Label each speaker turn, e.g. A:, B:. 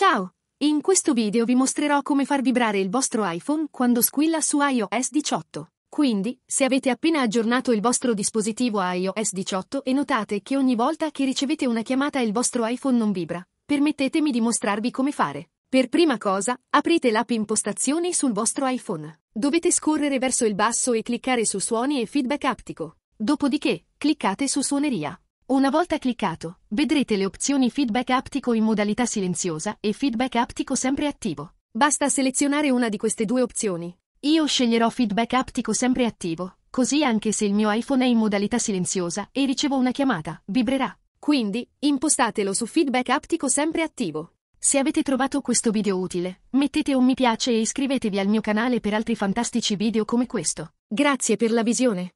A: Ciao! In questo video vi mostrerò come far vibrare il vostro iPhone quando squilla su iOS 18. Quindi, se avete appena aggiornato il vostro dispositivo a iOS 18 e notate che ogni volta che ricevete una chiamata il vostro iPhone non vibra, permettetemi di mostrarvi come fare. Per prima cosa, aprite l'app Impostazioni sul vostro iPhone. Dovete scorrere verso il basso e cliccare su Suoni e Feedback aptico. Dopodiché, cliccate su Suoneria. Una volta cliccato, vedrete le opzioni feedback aptico in modalità silenziosa e feedback aptico sempre attivo. Basta selezionare una di queste due opzioni. Io sceglierò feedback aptico sempre attivo, così anche se il mio iPhone è in modalità silenziosa e ricevo una chiamata, vibrerà. Quindi, impostatelo su feedback aptico sempre attivo. Se avete trovato questo video utile, mettete un mi piace e iscrivetevi al mio canale per altri fantastici video come questo. Grazie per la visione.